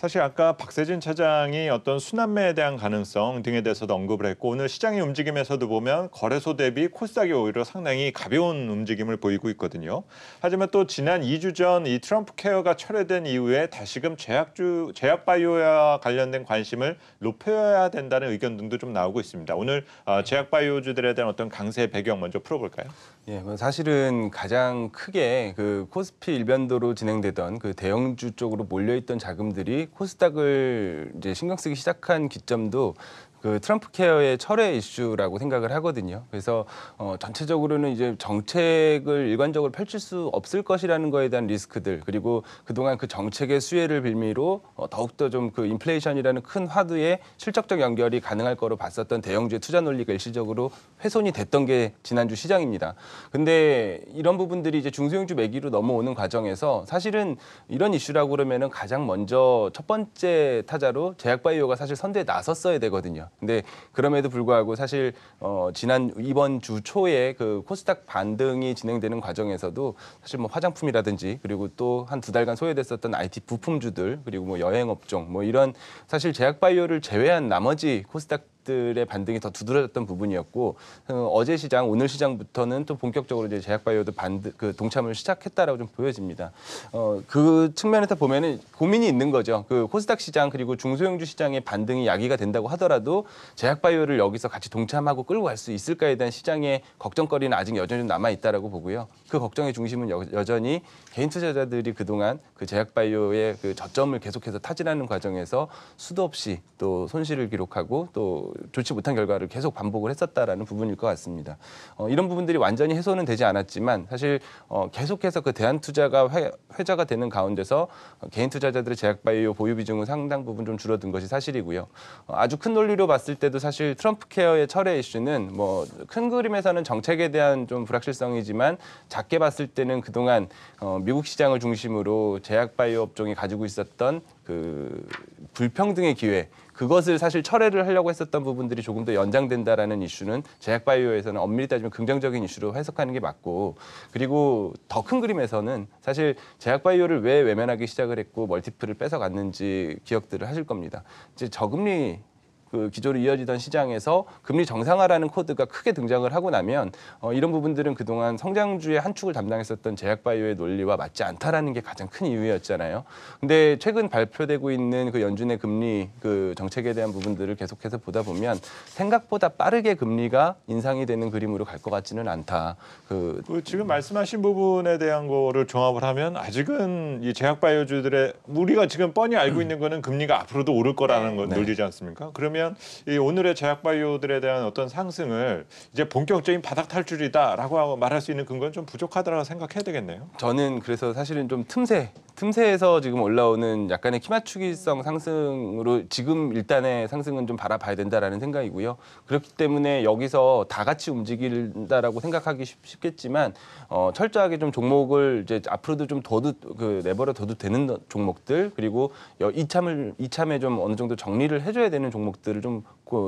사실 아까 박세진 차장이 어떤 순환매에 대한 가능성 등에 대해서도 언급을 했고 오늘 시장의 움직임에서도 보면 거래소 대비 코스닥이 오히려 상당히 가벼운 움직임을 보이고 있거든요. 하지만 또 지난 2주 전 이 트럼프 케어가 철회된 이후에 다시금 제약주 제약 바이오와 관련된 관심을 높여야 된다는 의견 등도 좀 나오고 있습니다. 오늘 어, 제약 바이오주들에 대한 어떤 강세 배경 먼저 풀어볼까요? 예, 사실은 가장 크게 그 코스피 일변도로 진행되던 그 대형주 쪽으로 몰려있던 자금들이 코스닥을 이제 신경 쓰기 시작한 기점도 그 트럼프 케어의 철회 이슈라고 생각을 하거든요. 그래서 어, 전체적으로는 이제 정책을 일관적으로 펼칠 수 없을 것이라는 거에 대한 리스크들 그리고 그동안 그 정책의 수혜를 빌미로 어, 더욱더 좀 그 인플레이션이라는 큰 화두에 실적적 연결이 가능할 거로 봤었던 대형주의 투자 논리가 일시적으로 훼손이 됐던 게 지난주 시장입니다. 근데 이런 부분들이 이제 중소형주 매기로 넘어오는 과정에서 사실은 이런 이슈라고 그러면은 가장 먼저 첫 번째 타자로 제약바이오가 사실 선두에 나섰어야 되거든요. 근데 그럼에도 불구하고 사실 어, 지난 이번 주 초에 그 코스닥 반등이 진행되는 과정에서도 사실 뭐 화장품이라든지 그리고 또 한 두 달간 소외됐었던 IT 부품주들 그리고 뭐 여행 업종 뭐 이런 사실 제약 바이오를 제외한 나머지 코스닥 기업들의 반등이 더 두드러졌던 부분이었고 어, 제 시장, 오늘 시장부터는 또 본격적으로 이제 제약바이오도 반드 그 동참을 시작했다라고 좀 보여집니다. 어, 그 측면에서 보면은 고민이 있는 거죠. 그 코스닥 시장 그리고 중소형주 시장의 반등이 야기가 된다고 하더라도 제약바이오를 여기서 같이 동참하고 끌고 갈 수 있을까에 대한 시장의 걱정거리는 아직 여전히 남아 있다라고 보고요. 그 걱정의 중심은 여, 여전히 개인 투자자들이 그동안 그 제약바이오의 그 저점을 계속해서 타진하는 과정에서 수도 없이 또 손실을 기록하고 또 좋지 못한 결과를 계속 반복을 했었다라는 부분일 것 같습니다. 어, 이런 부분들이 완전히 해소는 되지 않았지만 사실 어, 계속해서 그 대한 투자가 회, 회자가 되는 가운데서 개인 투자자들의 제약바이오 보유 비중은 상당 부분 좀 줄어든 것이 사실이고요. 어, 아주 큰 논리로 봤을 때도 사실 트럼프 케어의 철회 이슈는 뭐 큰 그림에서는 정책에 대한 좀 불확실성이지만 작게 봤을 때는 그동안 어, 미국 시장을 중심으로 제약 바이오 업종이 가지고 있었던 그 불평등의 기회 그것을 사실 철회를 하려고 했었던 부분들이 조금 더 연장된다라는 이슈는 제약 바이오에서는 엄밀히 따지면 긍정적인 이슈로 해석하는 게 맞고 그리고 더 큰 그림에서는 사실 제약 바이오를 왜 외면하기 시작을 했고 멀티플을 뺏어갔는지 기억들을 하실 겁니다. 이제 저금리 그 기조로 이어지던 시장에서 금리 정상화라는 코드가 크게 등장을 하고 나면 어, 이런 부분들은 그동안 성장주의 한 축을 담당했었던 제약바이오의 논리와 맞지 않다라는 게 가장 큰 이유였잖아요. 근데 최근 발표되고 있는 그 연준의 금리 그 정책에 대한 부분들을 계속해서 보다 보면 생각보다 빠르게 금리가 인상이 되는 그림으로 갈 것 같지는 않다. 그, 그 지금 말씀하신 부분에 대한 거를 종합을 하면 아직은 이 제약바이오주들의 우리가 지금 뻔히 알고 음. 있는 거는 금리가 앞으로도 오를 거라는 네. 건 네. 논리지 않습니까? 그러면 그러면 이 오늘의 제약바이오들에 대한 어떤 상승을 이제 본격적인 바닥 탈출이다라고 말할 수 있는 근거는 좀부족하다고 생각해야 되겠네요. 저는 그래서 사실은 좀 틈새 틈새에서 지금 올라오는 약간의 키맞추기성 상승으로 지금 일단의 상승은 좀 바라봐야 된다라는 생각이고요. 그렇기 때문에 여기서 다 같이 움직인다라고 생각하기 쉽, 겠지만 어, 철저하게 좀 종목을 이제 앞으로도 좀더그 내버려 둬도 되는 종목들 그리고 이참을 이참에 좀 어느 정도 정리를 해줘야 되는 종목들 것들을 좀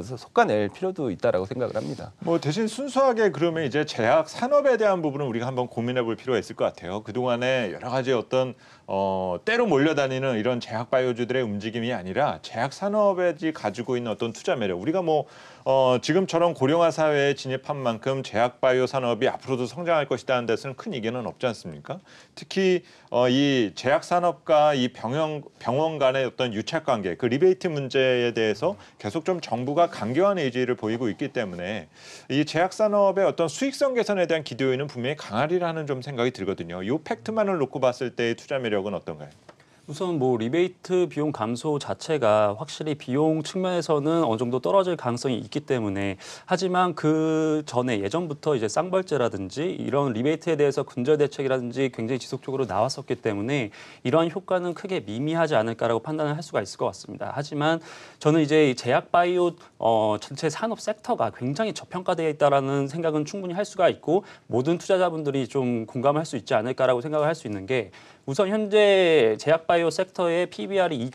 속아낼 필요도 있다라고 생각을 합니다. 뭐 대신 순수하게 그러면 이제 제약 산업에 대한 부분은 우리가 한번 고민해 볼 필요가 있을 것 같아요. 그동안에 여러 가지 어떤 어, 때로 몰려다니는 이런 제약 바이오주들의 움직임이 아니라 제약 산업에 가지고 있는 어떤 투자 매력 우리가 뭐 어, 지금처럼 고령화 사회에 진입한 만큼 제약 바이오 산업이 앞으로도 성장할 것이라는 데서는 큰 이견은 없지 않습니까? 특히 어, 이 제약 산업과 이 병영, 병원 간의 어떤 유착 관계 그 리베이트 문제에 대해서 계속 좀 정부가 강경한 의지를 보이고 있기 때문에 이 제약 산업의 어떤 수익성 개선에 대한 기대에는 분명히 강하리라는 좀 생각이 들거든요. 이 팩트만을 놓고 봤을 때의 투자 매력 전략은 어떤가요? 우선 뭐 리베이트 비용 감소 자체가 확실히 비용 측면에서는 어느 정도 떨어질 가능성이 있기 때문에 하지만 그 전에 예전부터 이제 쌍벌제라든지 이런 리베이트에 대해서 근절 대책이라든지 굉장히 지속적으로 나왔었기 때문에 이러한 효과는 크게 미미하지 않을까라고 판단을 할 수가 있을 것 같습니다. 하지만 저는 이제 제약 바이오 어, 전체 산업 섹터가 굉장히 저평가되어 있다라는 생각은 충분히 할 수가 있고 모든 투자자분들이 좀 공감할 수 있지 않을까라고 생각을 할 수 있는 게 우선 현재 제약바이오 섹터의 PBR이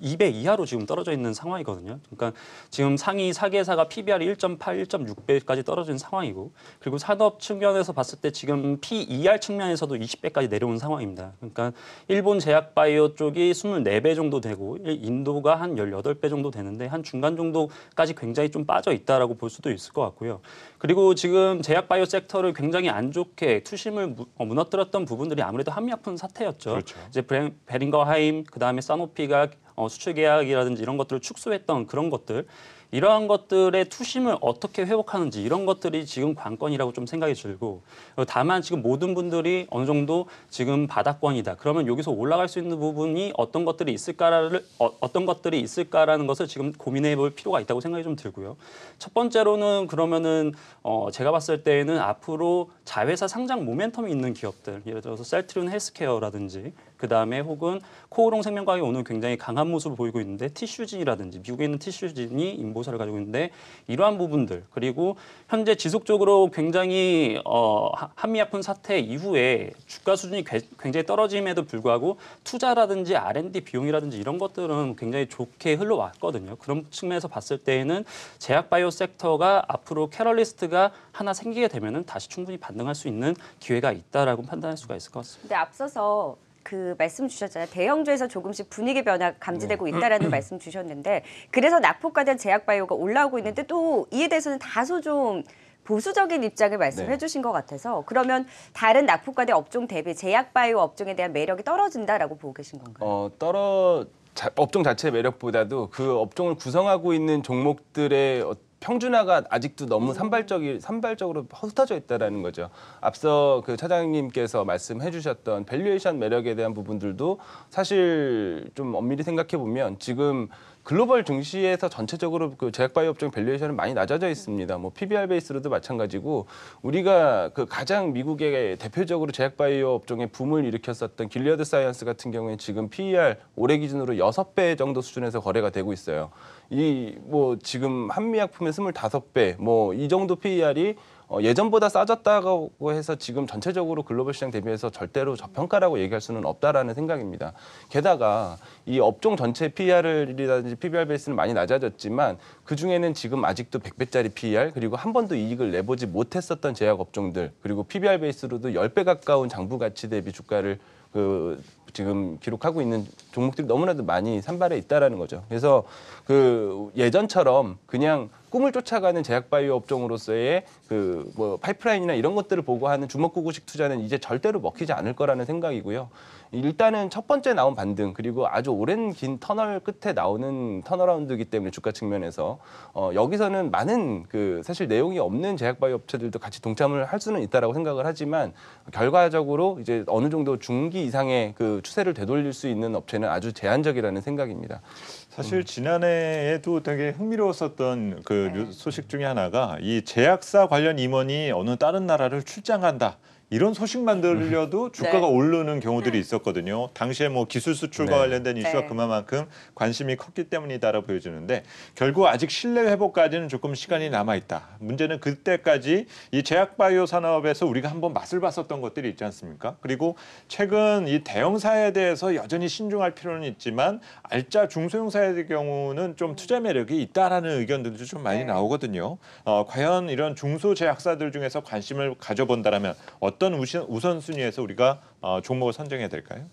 2 0 0 이하로 지금 떨어져 있는 상황이거든요. 그러니까 지금 상위 사계사가 PBR이 1.8, 1.6배까지 떨어진 상황이고 그리고 산업 측면에서 봤을 때 지금 PER 측면에서도 20배까지 내려온 상황입니다. 그러니까 일본 제약바이오 쪽이 24배 정도 되고 인도가 한 18배 정도 되는데 한 중간 정도까지 굉장히 좀 빠져 있다라고 볼 수도 있을 것 같고요. 그리고 지금 제약바이오 섹터를 굉장히 안 좋게 투심을 무, 어, 무너뜨렸던 부분들이 아무래도 한미약품 사태였죠. 그렇죠. 이제 베링거하임 그다음에 사노피가 어, 수출 계약이라든지 이런 것들을 축소했던 그런 것들 이러한 것들의 투심을 어떻게 회복하는지 이런 것들이 지금 관건이라고 좀 생각이 들고 어, 다만 지금 모든 분들이 어느 정도 지금 바닥권이다. 그러면 여기서 올라갈 수 있는 부분이 어떤 것들이 있을까를 어, 떤 것들이 있을까라는 것을 지금 고민해 볼 필요가 있다고 생각이 좀 들고요. 첫 번째로는 그러면은 어, 제가 봤을 때에는 앞으로 자회사 상장 모멘텀이 있는 기업들 예를 들어서 셀트리온 헬스케어라든지 그다음에 혹은 코오롱 생명과학이 오늘 굉장히 강한 모습을 보이고 있는데 티슈진이라든지 미국에 있는 티슈진이 인보사를 가지고 있는데 이러한 부분들 그리고 현재 지속적으로 굉장히 어, 한미약품 사태 이후에 주가 수준이 굉장히 떨어짐에도 불구하고 투자라든지 R&D 비용이라든지 이런 것들은 굉장히 좋게 흘러왔거든요. 그런 측면에서 봤을 때에는 제약 바이오 섹터가 앞으로 캐럴리스트가 하나 생기게 되면은 다시 충분히 반등할 수 있는 기회가 있다라고 판단할 수가 있을 것 같습니다. 근데 앞서서 그 말씀 주셨잖아요. 대형주에서 조금씩 분위기 변화 감지되고 네. 있다라는 말씀 주셨는데 그래서 낙폭과 대한 제약바이오가 올라오고 있는데 또 이에 대해서는 다소 좀 보수적인 입장을 말씀해 네. 주신 것 같아서 그러면 다른 낙폭과대 업종 대비 제약바이오 업종에 대한 매력이 떨어진다라고 보고 계신 건가요? 어, 떨어 자, 업종 자체의 매력보다도 그 업종을 구성하고 있는 종목들의 어, 평준화가 아직도 너무 산발적이 산발적으로 흩어져 있다라는 거죠. 앞서 그 차장님께서 말씀해주셨던 밸류에이션 매력에 대한 부분들도 사실 좀 엄밀히 생각해 보면 지금 글로벌 증시에서 전체적으로 그 제약바이오 업종 밸류에이션은 많이 낮아져 있습니다. 뭐 PBR 베이스로도 마찬가지고 우리가 그 가장 미국의 대표적으로 제약바이오 업종의 붐을 일으켰었던 길리어드 사이언스 같은 경우에 지금 PER 올해 기준으로 여섯 배 정도 수준에서 거래가 되고 있어요. 이 뭐 지금 한미약품의 스물다섯 배 뭐 이 정도 PER이 어, 예전보다 싸졌다고 해서 지금 전체적으로 글로벌 시장 대비해서 절대로 저평가라고 얘기할 수는 없다라는 생각입니다. 게다가 이 업종 전체 PER이라든지 PBR 베이스는 많이 낮아졌지만 그 중에는 지금 아직도 100배짜리 PER 그리고 한 번도 이익을 내보지 못했었던 제약 업종들 그리고 PBR 베이스로도 10배 가까운 장부 가치 대비 주가를 그 지금 기록하고 있는 종목들이 너무나도 많이 산발해 있다라는 거죠. 그래서 그 예전처럼 그냥 꿈을 쫓아가는 제약바이오 업종으로서의 그 뭐 파이프라인이나 이런 것들을 보고 하는 주먹구구식 투자는 이제 절대로 먹히지 않을 거라는 생각이고요. 일단은 첫 번째 나온 반등 그리고 아주 오랜 긴 터널 끝에 나오는 터널라운드이기 때문에 주가 측면에서 어, 여기서는 많은 그 사실 내용이 없는 제약바이오 업체들도 같이 동참을 할 수는 있다라고 생각을 하지만 결과적으로 이제 어느 정도 중기 이상의 그 추세를 되돌릴 수 있는 업체는 아주 제한적이라는 생각입니다. 사실 음. 지난해에도 되게 흥미로웠었던 그 네. 소식 중에 하나가 이 제약사 관련 임원이 어느 다른 나라를 출장 간다. 이런 소식만 들려도 음. 주가가 네. 오르는 경우들이 네. 있었거든요. 당시에 뭐 기술 수출과 네. 관련된 이슈가 네. 그만큼 관심이 컸기 때문이다라고 보여지는데 결국 아직 신뢰 회복까지는 조금 시간이 남아 있다. 문제는 그때까지 이 제약 바이오 산업에서 우리가 한번 맛을 봤었던 것들이 있지 않습니까? 그리고 최근 이 대형사에 대해서 여전히 신중할 필요는 있지만 알짜 중소형사의 경우는 좀 투자 매력이 있다라는 의견들도 좀 많이 네. 나오거든요. 어, 과연 이런 중소 제약사들 중에서 관심을 가져본다라면 어떤 어떤 우선, 순위에서 우리가 어, 종목을 선정해야 될까요?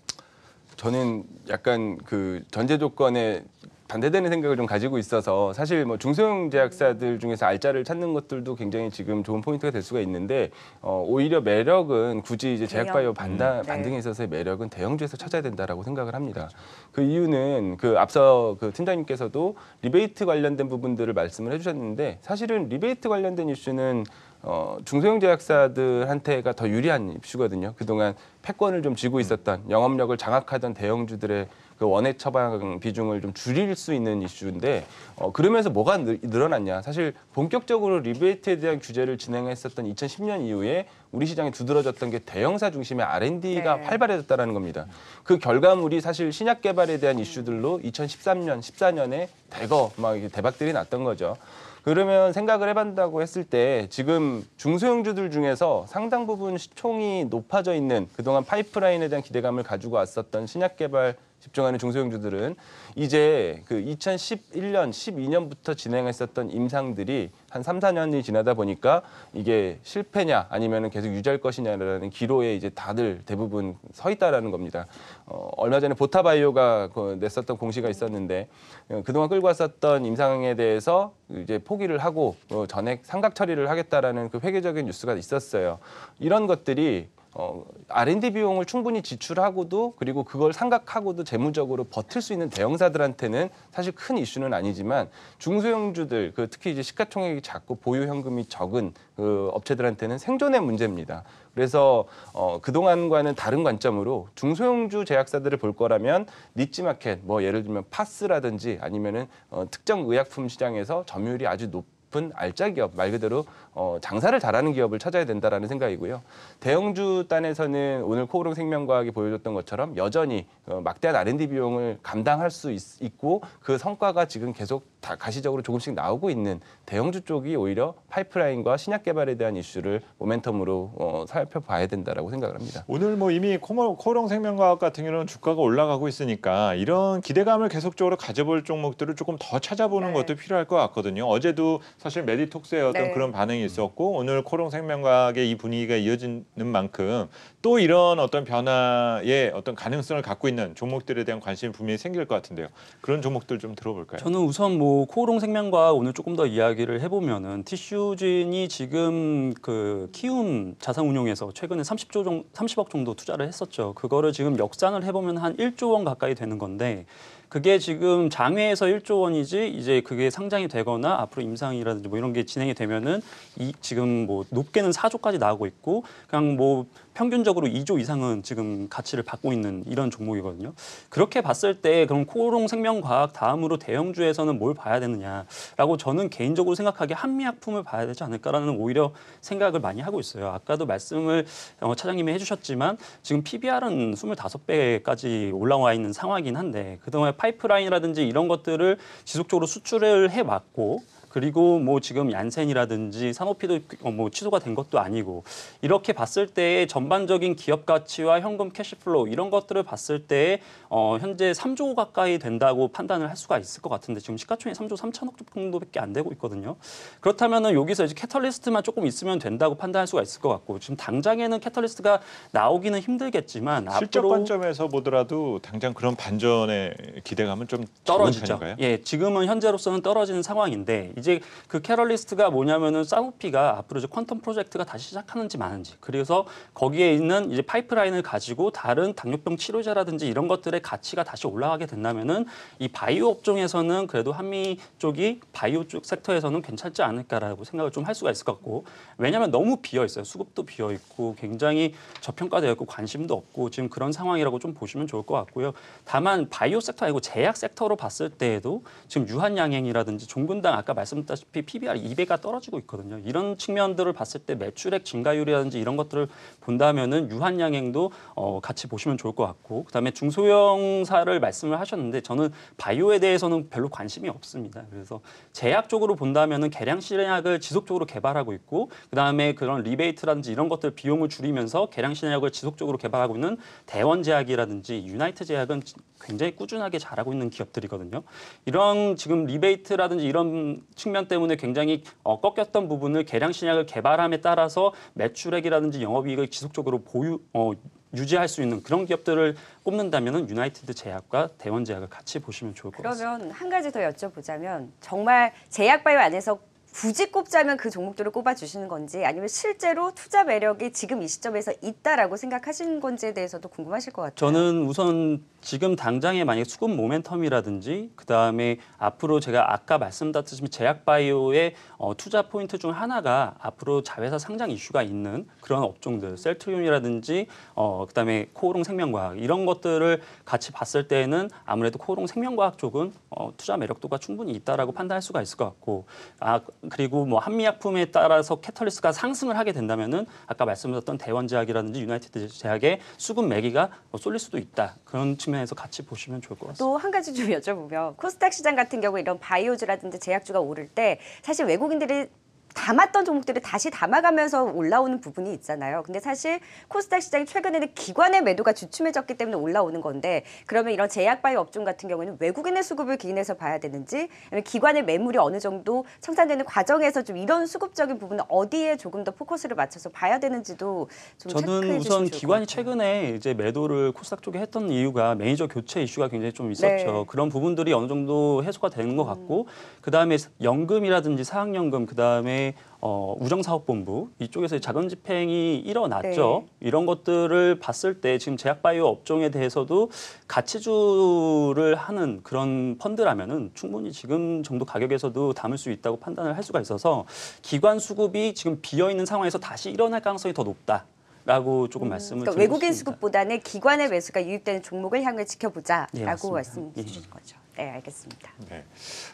저는 약간 그 전제 조건에 반대되는 생각을 좀 가지고 있어서 사실 뭐 중소형 제약사들 중에서 알짜를 찾는 것들도 굉장히 지금 좋은 포인트가 될 수가 있는데 어, 오히려 매력은 굳이 이제 제약바이오 반다, 음. 네. 반등에 있어서의 매력은 대형주에서 찾아야 된다라고 생각을 합니다. 그 이유는 그 앞서 그 팀장님께서도 리베이트 관련된 부분들을 말씀을 해주셨는데 사실은 리베이트 관련된 이슈는 어, 중소형 제약사들한테가 더 유리한 입시거든요. 그동안 패권을 좀 쥐고 있었던 영업력을 장악하던 대형주들의 그 원해 처방 비중을 좀 줄일 수 있는 이슈인데 어, 그러면서 뭐가 늘, 어났냐 사실 본격적으로 리베이트에 대한 규제를 진행했었던 2010년 이후에 우리 시장이 두드러졌던 게 대형사 중심의 R&D가 네. 활발해졌다는 겁니다. 그 결과물이 사실 신약 개발에 대한 이슈들로 2013년, 14년에 대거 막 대박들이 났던 거죠. 그러면 생각을 해봤다고 했을 때 지금 중소형주들 중에서 상당 부분 시총이 높아져 있는 그동안 파이프라인에 대한 기대감을 가지고 왔었던 신약 개발 집중하는 중소형주들은 이제 그 2011년, 12년부터 진행했었던 임상들이 한 3, 4년이 지나다 보니까 이게 실패냐 아니면 은 계속 유지할 것이냐라는 기로에 이제 다들 대부분 서 있다라는 겁니다. 어, 얼마 전에 보타바이오가 그 냈었던 공시가 있었는데 어, 그동안 끌고 왔었던 임상에 대해서 이제 포기를 하고 어, 전액 상각 처리를 하겠다라는 그 회계적인 뉴스가 있었어요. 이런 것들이 어, R&D 비용을 충분히 지출하고도 그리고 그걸 삼각하고도 재무적으로 버틸 수 있는 대형사들한테는 사실 큰 이슈는 아니지만 중소형주들 그 특히 이제 시가총액이 작고 보유 현금이 적은 그 업체들한테는 생존의 문제입니다. 그래서 어, 그동안과는 다른 관점으로 중소형주 제약사들을 볼 거라면 니치마켓 뭐 예를 들면 파스라든지 아니면은 어, 특정 의약품 시장에서 점유율이 아주 높 높은 알짜 기업 말 그대로 어, 장사를 잘하는 기업을 찾아야 된다라는 생각이고요. 대형주 단에서는 오늘 코오롱 생명과학이 보여줬던 것처럼 여전히 어, 막대한 R&D 비용을 감당할 수 있, 있고 그 성과가 지금 계속 다 가시적으로 조금씩 나오고 있는 대형주 쪽이 오히려 파이프라인과 신약 개발에 대한 이슈를 모멘텀으로 어, 살펴봐야 된다라고 생각을 합니다. 오늘 뭐 이미 코롱생명과학 같은 경우는 주가가 올라가고 있으니까 이런 기대감을 계속적으로 가져볼 종목들을 조금 더 찾아보는 네. 것도 필요할 것 같거든요. 어제도 사실 메디톡스의 어떤 네. 그런 반응이 있었고 오늘 코롱생명과학의이 분위기가 이어지는 만큼 또 이런 어떤 변화의 어떤 가능성을 갖고 있는 종목들에 대한 관심이 분명히 생길 것 같은데요. 그런 종목들 좀 들어볼까요? 저는 우선 뭐 코오롱 생명과 오늘 조금 더 이야기를 해보면은 티슈진이 지금 그 키움 자산운용에서 최근에 30조 정, 30억 정도 투자를 했었죠. 그거를 지금 역산을 해보면 한 1조 원 가까이 되는 건데 그게 지금 장외에서 1조 원이지 이제 그게 상장이 되거나 앞으로 임상이라든지 뭐 이런 게 진행이 되면은 이 지금 뭐 높게는 4조까지 나오고 있고 그냥 뭐 평균적으로 2조 이상은 지금 가치를 받고 있는 이런 종목이거든요. 그렇게 봤을 때 그럼 코오롱 생명과학 다음으로 대형주에서는 뭘 봐야 되느냐라고 저는 개인적으로 생각하기에 한미약품을 봐야 되지 않을까라는 오히려 생각을 많이 하고 있어요. 아까도 말씀을 어, 차장님이 해주셨지만 지금 PBR은 25배까지 올라와 있는 상황이긴 한데 그동안 파이프라인이라든지 이런 것들을 지속적으로 수출을 해왔고 그리고 뭐 지금 얀센이라든지 산호피도 어, 뭐 취소가 된 것도 아니고 이렇게 봤을 때의 전반적인 기업 가치와 현금 캐시플로우 이런 것들을 봤을 때 어, 현재 3조 가까이 된다고 판단을 할 수가 있을 것 같은데 지금 시가총액 3조 3천억 정도밖에 안 되고 있거든요. 그렇다면은 여기서 이제 캐털리스트만 조금 있으면 된다고 판단할 수가 있을 것 같고 지금 당장에는 캐털리스트가 나오기는 힘들겠지만 실적 관점에서 보더라도 당장 그런 반전의 기대감은 좀 떨어지죠. 예, 지금은 현재로서는 떨어지는 상황인데 이제 그 캐럴리스트가 뭐냐면은 사우피가 앞으로 이제 퀀텀 프로젝트가 다시 시작하는지 마는지 그래서 거기에 있는 이제 파이프라인을 가지고 다른 당뇨병 치료제라든지 이런 것들의 가치가 다시 올라가게 된다면은 이 바이오 업종에서는 그래도 한미 쪽이 바이오 쪽 섹터에서는 괜찮지 않을까라고 생각을 좀 할 수가 있을 것 같고 왜냐하면 너무 비어 있어요 수급도 비어 있고 굉장히 저평가되어 있고 관심도 없고 지금 그런 상황이라고 좀 보시면 좋을 것 같고요 다만 바이오 섹터 아니고 제약 섹터로 봤을 때에도 지금 유한 양행이라든지 종근당 아까 말씀 말씀드렸다시피 PBR 2배가 떨어지고 있거든요. 이런 측면들을 봤을 때 매출액 증가율이라든지 이런 것들을 본다면은 유한양행도 어, 같이 보시면 좋을 것 같고 그다음에 중소형사를 말씀을 하셨는데 저는 바이오에 대해서는 별로 관심이 없습니다. 그래서 제약 쪽으로 본다면은 개량 신약을 지속적으로 개발하고 있고 그다음에 그런 리베이트라든지 이런 것들 비용을 줄이면서 개량 신약을 지속적으로 개발하고 있는 대원제약이라든지 유나이트제약은 굉장히 꾸준하게 잘하고 있는 기업들이거든요. 이런 지금 리베이트라든지 이런 측면 때문에 굉장히 어, 꺾였던 부분을 개량 신약을 개발함에 따라서 매출액이라든지 영업이익을 지속적으로 보유 어, 유지할 수 있는 그런 기업들을 꼽는다면 유나이티드 제약과 대원 제약을 같이 보시면 좋을 것 같습니다. 그러면 한 가지 더 여쭤보자면 정말 제약바이오 안에서 굳이 꼽자면 그 종목들을 꼽아주시는 건지 아니면 실제로 투자 매력이 지금 이 시점에서 있다라고 생각하시는 건지에 대해서도 궁금하실 것 같아요. 저는 우선 지금 당장에 만약 수급 모멘텀이라든지 그다음에 앞으로 제가 아까 말씀드렸듯이 제약바이오의 어, 투자 포인트 중 하나가 앞으로 자회사 상장 이슈가 있는 그런 업종들 셀트리온이라든지 어, 그다음에 코오롱 생명과학 이런 것들을 같이 봤을 때는 아무래도 코오롱 생명과학 쪽은 어, 투자 매력도가 충분히 있다라고 판단할 수가 있을 것 같고 아, 그리고 뭐 한미약품에 따라서 캐털리스가 상승을 하게 된다면은 아까 말씀드렸던 대원제약이라든지 유나이티드 제약의 수급 매기가 뭐 쏠릴 수도 있다 그런 측면에서 같이 보시면 좋을 것 같습니다. 또 한 가지 좀 여쭤보면 코스닥 시장 같은 경우 이런 바이오주라든지 제약주가 오를 때 사실 외국인들이 담았던 종목들을 다시 담아가면서 올라오는 부분이 있잖아요. 근데 사실 코스닥 시장이 최근에는 기관의 매도가 주춤해졌기 때문에 올라오는 건데 그러면 이런 제약바이 업종 같은 경우는 에 외국인의 수급을 기인해서 봐야 되는지 기관의 매물이 어느 정도 청산되는 과정에서 좀 이런 수급적인 부분은 어디에 조금 더 포커스를 맞춰서 봐야 되는지도 좀 저는 우선 기관이 최근에 이제 매도를 코스닥 쪽에 했던 이유가 매니저 교체 이슈가 굉장히 좀 있었죠. 네. 그런 부분들이 어느 정도 해소가 되는 것 같고 음. 그다음에 연금이라든지 사학연금 그다음에 어, 우정사업본부 이쪽에서 자금 집행이 일어났죠. 네. 이런 것들을 봤을 때 지금 제약바이오 업종에 대해서도 가치주를 하는 그런 펀드라면은 충분히 지금 정도 가격에서도 담을 수 있다고 판단을 할 수가 있어서 기관 수급이 지금 비어 있는 상황에서 다시 일어날 가능성이 더 높다. 라고 조금 음, 말씀을 그러니까 외국인 수급보다는 기관의 매수가 유입되는 종목을 향해 지켜보자라고 네, 예, 말씀 주신 거죠. 네, 알겠습니다. 네.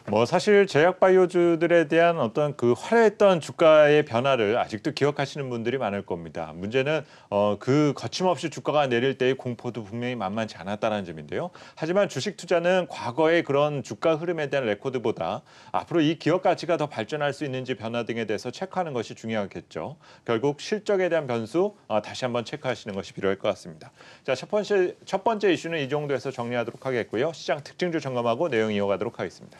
뭐 사실 제약바이오주들에 대한 어떤 그 화려했던 주가의 변화를 아직도 기억하시는 분들이 많을 겁니다. 문제는 어, 그 거침없이 주가가 내릴 때의 공포도 분명히 만만치 않았다는 점인데요. 하지만 주식 투자는 과거의 그런 주가 흐름에 대한 레코드보다 앞으로 이 기업 가치가 더 발전할 수 있는지 변화 등에 대해서 체크하는 것이 중요하겠죠. 결국 실적에 대한 변수 어, 다시 한번 체크하시는 것이 필요할 것 같습니다. 자, 첫 번째, 첫 번째 이슈는 이 정도에서 정리하도록 하겠고요. 시장 특징주 점검하고 내용 이어가도록 하겠습니다.